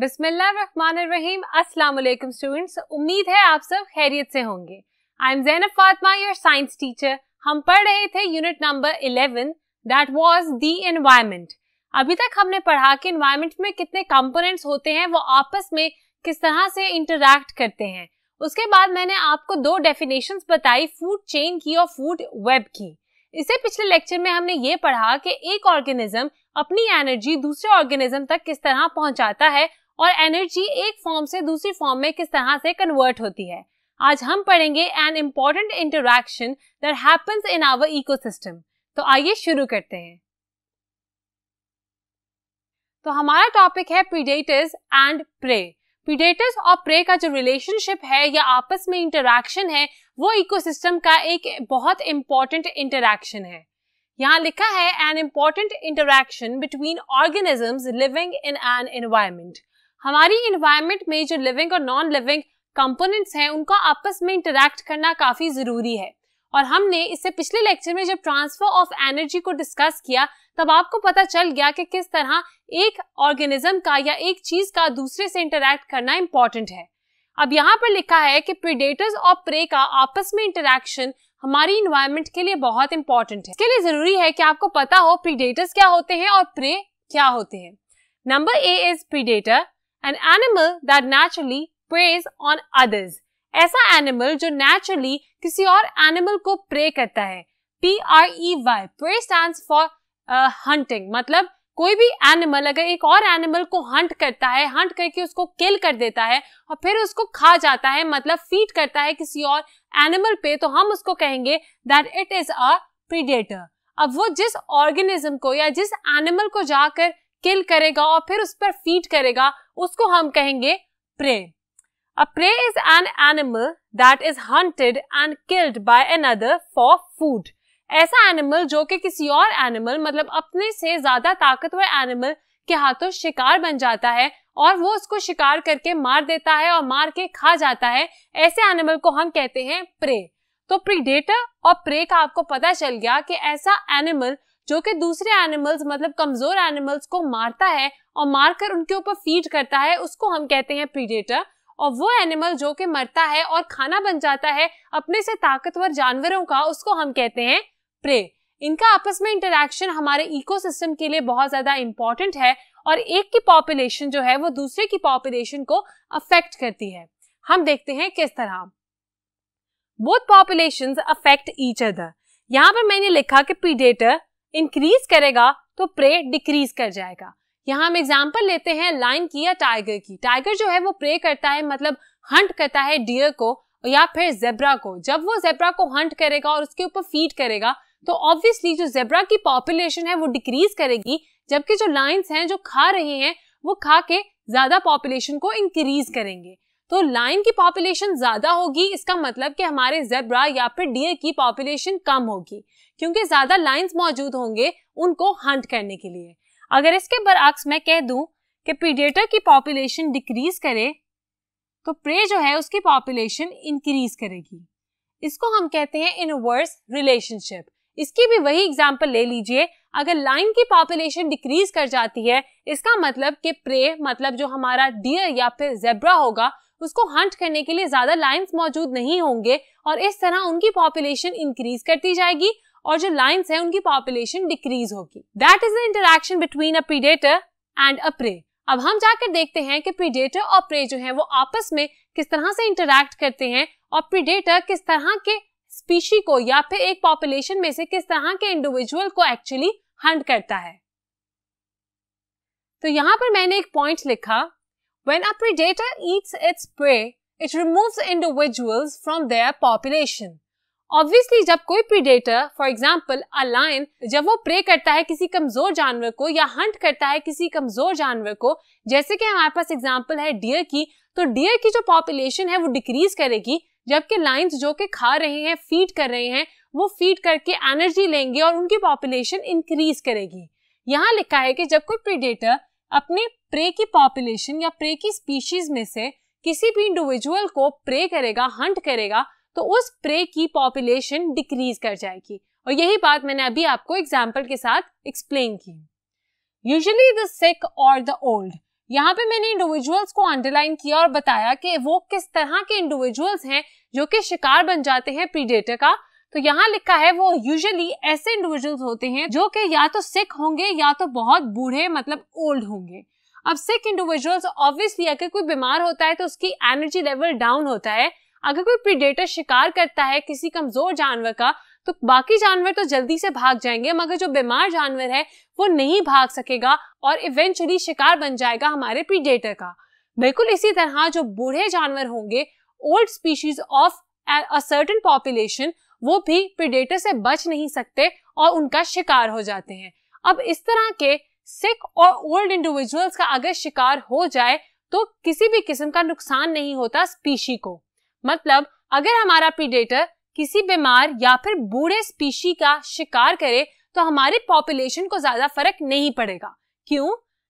बिस्मिल्लाहिर्रहमानिर्रहीम अस्सलाम वालेकुम स्टूडेंट्स उम्मीद है आप सब खैरियत से होंगे I am Zainab Fatima your science teacher हम पढ़ रहे थे unit number 11 that was the environment अभी तक हमने पढ़ा कि एनवायरनमेंट में कितने कंपोनेंट्स होते हैं वो आपस में किस तरह से इंटरैक्ट करते हैं उसके बाद मैंने आपको दो डेफिनेशन बताई फूड चेन की और फूड वेब की इसे पिछले लेक्चर में हमने ये पढ़ा कि एक ऑर्गेनिज्म अपनी एनर्जी दूसरे ऑर्गेनिज्म तक किस तरह पहुंचाता है और एनर्जी एक फॉर्म से दूसरी फॉर्म में किस तरह से कन्वर्ट होती है आज हम पढ़ेंगे an important interaction that happens in our ecosystem तो आइए शुरू करते हैं तो हमारा टॉपिक है प्रीडेटर्स एंड प्रे प्रीडेटर्स और प्रे का जो रिलेशनशिप है या आपस में इंटरेक्शन है वो इकोसिस्टम का एक बहुत इंपॉर्टेंट इंटरेक्शन है यहाँ लिखा है an important interaction between organisms living in an environment हमारी इन्वायरमेंट में जो लिविंग और नॉन लिविंग कंपोनेंट्स हैं उनका आपस में इंटरेक्ट करना काफ़ी ज़रूरी है और हमने इससे पिछले लेक्चर में जब ट्रांसफर ऑफ एनर्जी को डिस्कस किया तब आपको पता चल गया कि किस तरह एक ऑर्गेनिज्म का या एक चीज का दूसरे से इंटरेक्ट करना इम्पोर्टेंट है अब यहाँ पर लिखा है कि प्रिडेटर्स और प्रे का आपस में इंटरेक्शन हमारी इन्वायरमेंट के लिए बहुत इंपॉर्टेंट है इसके लिए जरूरी है कि आपको पता हो प्रीडेटर्स क्या होते हैं और प्रे क्या होते हैं number A is predator an animal that naturally preys on others ऐसा एनिमल जो नेचुरली किसी और एनिमल को प्रे करता है P R E Y prey stand for hunting मतलब कोई भी एनिमल अगर एक और एनिमल को हंट करता है हंट करके उसको किल कर देता है और फिर उसको खा जाता है मतलब फीट करता है किसी और एनिमल पे तो हम उसको कहेंगे that it is a predator अब वो जिस ऑर्गेनिज्म को या जिस एनिमल को जाकर किल करेगा और फिर उस पर फीट करेगा उसको हम कहेंगे prey A prey is an animal that is hunted and killed by another for food. ऐसा एनिमल जो कि किसी और एनिमल मतलब अपने से ज्यादा ताकतवर एनिमल के हाथों शिकार बन जाता है और वो उसको शिकार करके मार देता है और मार के खा जाता है ऐसे एनिमल को हम कहते हैं प्रे तो प्रीडेटर और प्रे का आपको पता चल गया कि ऐसा एनिमल जो कि दूसरे एनिमल्स मतलब कमजोर एनिमल्स को मारता है और मारकर उनके ऊपर फीड करता है उसको हम कहते हैं प्रीडेटर और वो एनिमल जो कि मरता है और खाना बन जाता है अपने से ताकतवर जानवरों का उसको हम कहते हैं प्रे इनका आपस में इंटरेक्शन हमारे इकोसिस्टम के लिए बहुत ज़्यादा इम्पॉर्टेंट है और एक की पॉपुलेशन जो है वो दूसरे की पॉपुलेशन को अफेक्ट करती है हम देखते हैं किस तरह both population affect each other यहाँ पर मैंने लिखा कि पीडेटर इंक्रीज करेगा तो प्रे डिक्रीज कर जाएगा यहाँ हम एग्जाम्पल लेते हैं लाइन की या टाइगर की टाइगर जो है वो प्रे करता है मतलब हंट करता है डियर को या फिर जेब्रा को जब वो जेब्रा को हंट करेगा और उसके ऊपर फीड करेगा तो ऑब्वियसली जो जेब्रा की पॉपुलेशन है वो डिक्रीज करेगी जबकि जो लाइन्स हैं जो खा रहे हैं वो खा के ज्यादा पॉपुलेशन को इंक्रीज करेंगे तो लाइन की पॉपुलेशन ज्यादा होगी इसका मतलब कि हमारे जेब्रा या फिर डियर की पॉपुलेशन कम होगी क्योंकि ज्यादा लाइन्स मौजूद होंगे उनको हंट करने के लिए अगर इसके बरक्स मैं कह दूं कि पीडिएटर की पॉपुलेशन डिक्रीज करे तो प्रे जो है उसकी पॉपुलेशन इंक्रीज करेगी इसको हम कहते हैं इनवर्स रिलेशनशिप इसकी भी वही एग्जाम्पल ले लीजिए अगर लाइन की पॉपुलेशन डिक्रीज कर जाती है इसका मतलब कि प्रे मतलब जो हमारा डियर या फिर जेब्रा होगा उसको हंट करने के लिए ज्यादा लाइंस मौजूद नहीं होंगे और इस तरह उनकी पॉपुलेशन इंक्रीज करती जाएगी और जो लाइन्स है उनकी पॉपुलेशन डिक्रीज होगी that is the interaction between a predator and a prey अब हम जाकर देखते हैं कि प्रीडेटर और प्रे जो है वो आपस में किस तरह से इंटरेक्ट करते हैं और प्रीडेटर किस तरह के स्पीशी को या फिर एक पॉपुलेशन में से किस तरह के इंडिविजुअल को एक्चुअली हंट करता है तो यहाँ पर मैंने एक पॉइंट लिखा When a predator eats its prey it removes individuals from their population obviously जब कोई predator for example a lion जब वो प्रे करता है किसी कमजोर जानवर को या हंट करता है किसी कमजोर जानवर को जैसे कि हमारे पास एग्जाम्पल है डियर की तो डियर की जो पॉपुलेशन है वो डिक्रीज करेगी जबकि लाइन्स जो कि खा रहे हैं फीड कर रहे हैं वो फीड करके एनर्जी लेंगे और उनकी पॉपुलेशन इंक्रीज करेगी यहाँ लिखा है कि जब कोई प्रीडेटर अपने प्रे की पॉपुलेशन या प्रे की स्पीशीज में से किसी भी इंडिविजुअल को प्रे करेगा हंट करेगा तो उस प्रे की पॉपुलेशन डिक्रीज कर जाएगी और यही बात मैंने अभी आपको एग्जाम्पल के साथ एक्सप्लेन की यूजली द सिक और द ओल्ड यहाँ पे मैंने इंडिविजुअल्स को अंडरलाइन किया और बताया कि वो किस तरह के इंडिविजुअल्स हैं जो कि शिकार बन जाते हैं प्रीडेटर का तो यहाँ लिखा है वो यूजली ऐसे इंडिविजुअल्स होते हैं जो कि या तो सिक होंगे या तो बहुत बूढ़े मतलब ओल्ड होंगे अब सिक इंडिविजुअल्स ऑब्वियसली अगर कोई बीमार होता है तो उसकी एनर्जी लेवल डाउन होता है अगर कोई प्रीडेटर शिकार करता है किसी कमजोर जानवर का तो बाकी जानवर तो जल्दी से भाग जाएंगे मगर जो बीमार जानवर है वो नहीं भाग सकेगा और इवेंचुअली शिकार बन जाएगा हमारे प्रीडेटर का बिल्कुल इसी तरह जो बूढ़े जानवर होंगे old species of a certain population वो भी प्रीडेटर से बच नहीं सकते और उनका शिकार हो जाते हैं अब इस तरह के सिक और ओल्ड इंडिविजुअल्स का अगर शिकार हो जाए तो किसी भी किस्म का नुकसान नहीं होता स्पीशी को मतलब अगर हमारा प्रीडेटर किसी बीमार या फिर बूढ़े स्पीशी का शिकार करे तो हमारे पॉपुलेशन को ज्यादा फर्क नहीं पड़ेगा क्यों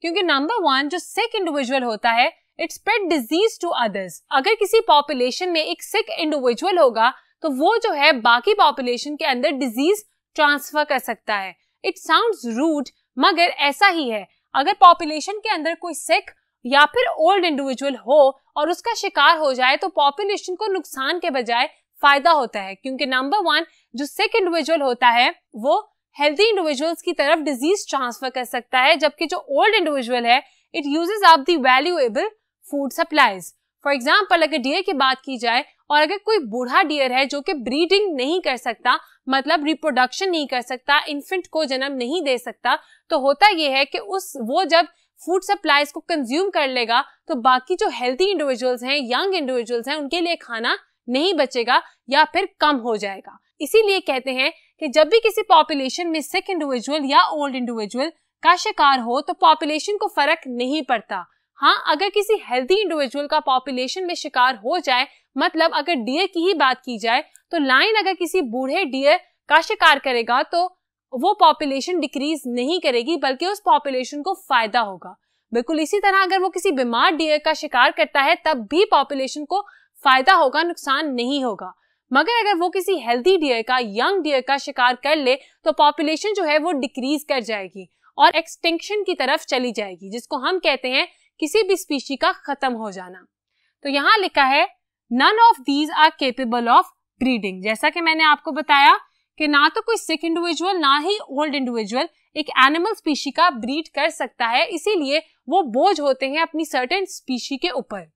क्योंकि नंबर वन जो सिक इंडिविजुअल होता है it spread disease to others अगर किसी पॉपुलेशन में एक सिक इंडिविजुअल होगा तो वो जो है बाकी पॉपुलेशन के अंदर डिजीज ट्रांसफर कर सकता है इट साउंड रूड मगर ऐसा ही है अगर पॉपुलेशन के अंदर कोई सिक या फिर ओल्ड इंडिविजुअल हो और उसका शिकार हो जाए तो पॉपुलेशन को नुकसान के बजाय फायदा होता है क्योंकि नंबर वन जो सिक इंडिविजुअल होता है वो हेल्थी इंडिविजुअल्स की तरफ डिजीज ट्रांसफर कर सकता है जबकि जो ओल्ड इंडिविजुअल है it uses up the valuable food supplies for example अगर डियर की बात की जाए और अगर कोई बूढ़ा डियर है जो कि ब्रीडिंग नहीं कर सकता मतलब रिप्रोडक्शन नहीं कर सकता इन्फेंट को जन्म नहीं दे सकता तो होता यह है कि उस वो जब फूड सप्लाई को कंज्यूम कर लेगा तो बाकी जो हेल्थी इंडिविजुअल्स हैं यंग इंडिविजुअल्स हैं उनके लिए खाना नहीं बचेगा या फिर कम हो जाएगा इसीलिए कहते हैं कि जब भी किसी पॉपुलेशन में सिक इंडिविजुअल या ओल्ड इंडिविजुअल का शिकार हो तो पॉपुलेशन को फर्क नहीं पड़ता हाँ अगर किसी हेल्थी इंडिविजुअल का पॉपुलेशन में शिकार हो जाए मतलब अगर डियर की ही बात की जाए तो लाइन अगर किसी बूढ़े डियर का शिकार करेगा तो वो पॉपुलेशन डिक्रीज नहीं करेगी बल्कि उस पॉपुलेशन को फायदा होगा बिल्कुल इसी तरह अगर वो किसी बीमार डियर का शिकार करता है तब भी पॉपुलेशन को फायदा होगा नुकसान नहीं होगा मगर अगर वो किसी हेल्दी डियर का यंग डियर का शिकार कर ले तो पॉपुलेशन जो है वो डिक्रीज कर जाएगी और एक्सटेंशन की तरफ चली जाएगी जिसको हम कहते हैं किसी भी स्पीशी का खत्म हो जाना तो यहाँ लिखा है none of these are capable of breeding जैसा कि मैंने आपको बताया कि ना तो कोई सिख इंडिविजुअल ना ही ओल्ड इंडिविजुअल एक एनिमल स्पीशी का ब्रीड कर सकता है इसीलिए वो बोझ होते हैं अपनी सर्टेन स्पीशी के ऊपर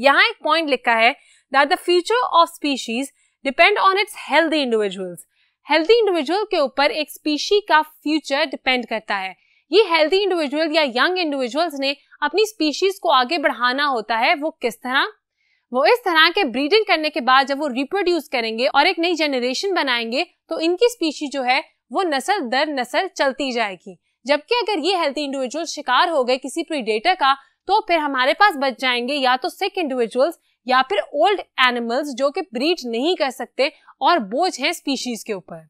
यहाँ एक पॉइंट लिखा है that the future of species depend on its healthy individuals healthy individual के ऊपर एक स्पीशी का फ्यूचर डिपेंड करता है ये हेल्दी इंडिविजुअल या यंग इंडिविजुअल्स ने अपनी स्पीशीज को आगे बढ़ाना होता है वो किस तरह वो इस तरह के ब्रीडिंग करने के बाद जब वो रिप्रोड्यूस करेंगे और एक नई जनरेशन बनाएंगे तो इनकी स्पीशी जो है वो नस्ल दर नस्ल चलती जाएगी जबकि अगर ये हेल्थी इंडिविजुअल शिकार हो गए किसी प्रीडेटर का तो फिर हमारे पास बच जाएंगे या तो सिक इंडिविजुअल्स या फिर ओल्ड एनिमल्स जो कि ब्रीड नहीं कर सकते और बोझ है स्पीशीज के ऊपर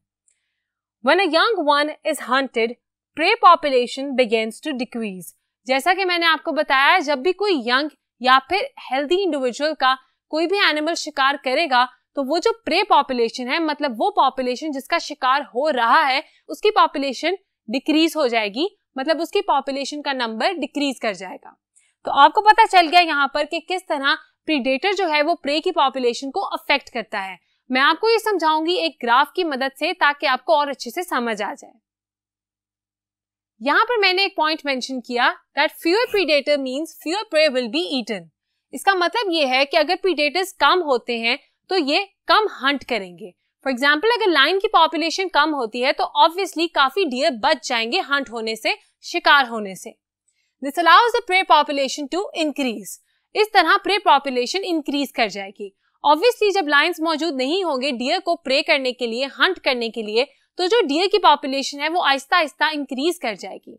वन अंग one is hunted prey population begins to decrease जैसा कि मैंने आपको बताया जब भी कोई यंग या फिर हेल्दी इंडिविजुअल का कोई भी एनिमल शिकार करेगा तो वो जो प्रे पॉपुलेशन है मतलब वो पॉपुलेशन जिसका शिकार हो रहा है उसकी पॉपुलेशन डिक्रीज हो जाएगी मतलब उसकी पॉपुलेशन का नंबर डिक्रीज कर जाएगा तो आपको पता चल गया यहाँ पर कि किस तरह प्रीडेटर जो है वो प्रे की पॉपुलेशन को अफेक्ट करता है मैं आपको ये समझाऊंगी एक ग्राफ की मदद से ताकि आपको और अच्छे से समझ आ जाए यहाँ पर मैंने एक पॉइंट मेंशन किया that fewer predator means fewer prey will be eaten इसका मतलब ये है कि अगर प्रीडेटर्स कम होते हैं तो ये कम हंट करेंगे फॉर एग्जाम्पल अगर लाइन की पॉपुलेशन कम होती है तो ऑब्वियसली काफी डियर बच जाएंगे हंट होने से शिकार होने से this allows the prey population to increase इस तरह प्रे पॉपुलेशन इंक्रीज कर जाएगी ऑब्वियसली जब लाइन्स मौजूद नहीं होंगे डियर को प्रे करने के लिए हंट करने के लिए तो जो डियर की पॉपुलेशन है वो आहिस्ता आहिस्ता इंक्रीज कर जाएगी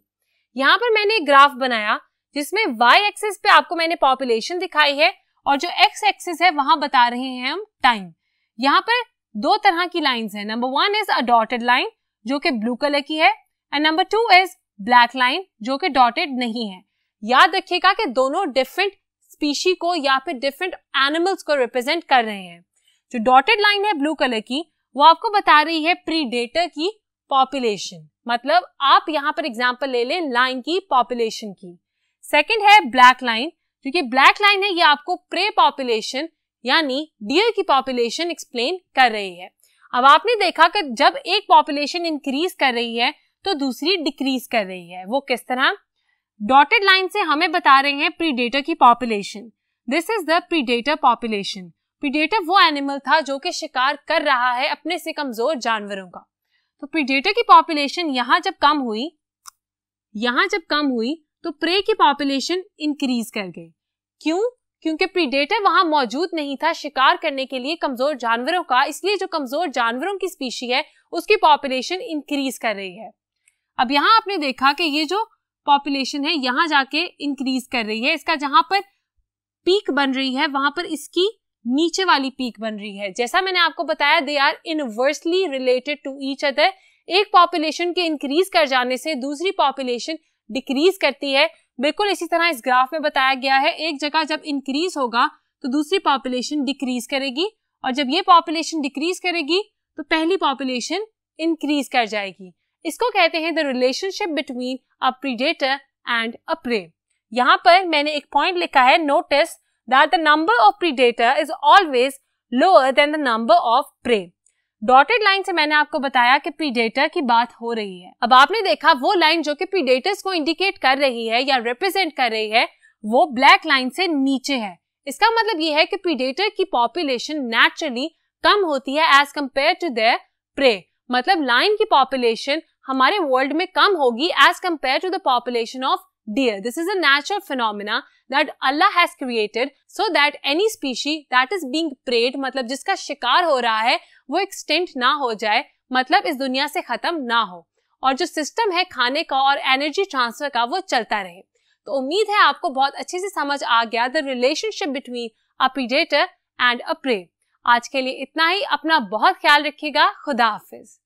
यहाँ पर मैंने एक ग्राफ बनाया जिसमें वाई एक्सेस पे आपको मैंने पॉपुलेशन दिखाई है और जो एक्स एक्सेस है वहां बता रहे हैं हम टाइम यहाँ पर दो तरह की लाइन है number one is a dotted line जो कि ब्लू कलर की है and number two is black line जो कि डॉटेड नहीं है याद रखिएगा कि दोनों डिफरेंट स्पीशी को या फिर डिफरेंट एनिमल्स को रिप्रेजेंट कर रहे हैं जो डॉटेड लाइन है ब्लू कलर की वो आपको बता रही है प्रीडेटर की पॉपुलेशन मतलब आप यहाँ पर एग्जाम्पल ले लें लाइन की पॉपुलेशन की सेकंड है ब्लैक लाइन क्योंकि ब्लैक लाइन है ये आपको प्रे पॉपुलेशन यानी डियर की पॉपुलेशन एक्सप्लेन कर रही है अब आपने देखा कि जब एक पॉपुलेशन इंक्रीज कर रही है तो दूसरी डिक्रीज कर रही है वो किस तरह डॉटेड लाइन से हमें बता रहे हैं प्रीडेटर की population this is the predator population predator वो एनिमल था जो कि शिकार कर रहा है अपने से कमजोर जानवरों का तो पीडेटर की पॉपुलेशन यहाँ जब कम हुई यहाँ जब कम हुई तो प्रे की पॉपुलेशन इंक्रीज कर गई क्यों क्योंकि प्रीडेटर वहां मौजूद नहीं था शिकार करने के लिए कमजोर जानवरों का इसलिए जो कमजोर जानवरों की स्पीशी है उसकी पॉपुलेशन इंक्रीज कर रही है अब यहाँ आपने देखा कि ये जो पॉपुलेशन है यहाँ जाके इंक्रीज कर रही है इसका जहां पर पीक बन रही है वहां पर इसकी नीचे वाली पीक बन रही है जैसा मैंने आपको बताया they are inversely related to each other एक पॉपुलेशन के इंक्रीज कर जाने से दूसरी पॉपुलेशन डिक्रीज करती है बिल्कुल इसी तरह इस ग्राफ में बताया गया है एक जगह जब इंक्रीज होगा तो दूसरी पॉपुलेशन डिक्रीज करेगी और जब ये पॉपुलेशन डिक्रीज करेगी तो पहली पॉपुलेशन इंक्रीज कर जाएगी इसको कहते हैं the relationship between a predator and a prey यहाँ पर मैंने एक पॉइंट लिखा है notice that the number of predator is always lower than the number of prey. Dotted line से मैंने आपको बताया कि प्रीडेटर की बात हो रही है अब आपने देखा वो लाइन जो कि प्रीडेटर्स को इंडिकेट कर रही है या रिप्रेजेंट कर रही है वो ब्लैक लाइन से नीचे है इसका मतलब ये है कि प्रीडेटर की पॉपुलेशन नेचुरली कम होती है as compare to their prey मतलब लाइन की पॉपुलेशन हमारे वर्ल्ड में कम होगी as compare to the population of deer. This is a natural phenomena that Allah has created so that any species that is being preyed मतलब जिसका शिकार हो रहा है वो एक्सटेंट ना हो जाए मतलब इस दुनिया से खत्म ना हो और जो सिस्टम है खाने का और एनर्जी ट्रांसफर का वो चलता रहे तो उम्मीद है आपको बहुत अच्छे से समझ आ गया the relationship between a predator and a prey आज के लिए इतना ही अपना बहुत ख्याल रखिएगा खुदा हाफिज़